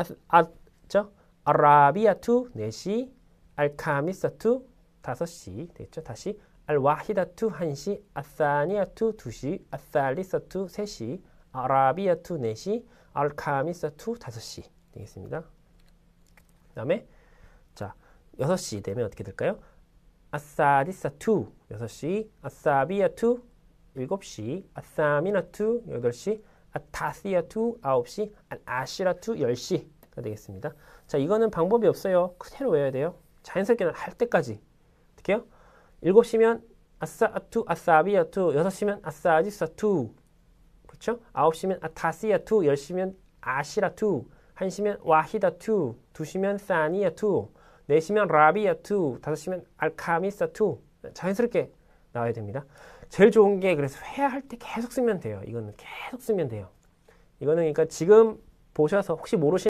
아, 아, 죠? 아라비아투 4시, 알카미사투 5시 됐죠? 다시 알와히다투 1시, 아사니아투 2시, 아살리사투 3시, 아라비아투 4시, 알카미사투 5시 되겠습니다. 그 다음에 자 6시 되면 어떻게 될까요? 아사리사투 6시, 아사비아투 7시, 아사미나투 8시, 아타시아 투 9시, 아시라 투 10시가 되겠습니다. 자, 이거는 방법이 없어요. 그대로 외워야 돼요. 자연스럽게 는할 때까지. 어떻게 해요? 7시면 아싸 투 아싸비아 투 6시면 아싸지사 투 그렇죠? 9시면 아타시아 투 10시면 아시라 투 1시면 와히다 투 2시면 사니아 투 4시면 라비아 투 5시면 알카미사 투 자연스럽게 나와야 됩니다. 제일 좋은 게 그래서 회화할 때 계속 쓰면 돼요. 이거는 계속 쓰면 돼요. 이거는 그러니까 지금 보셔서 혹시 모르시는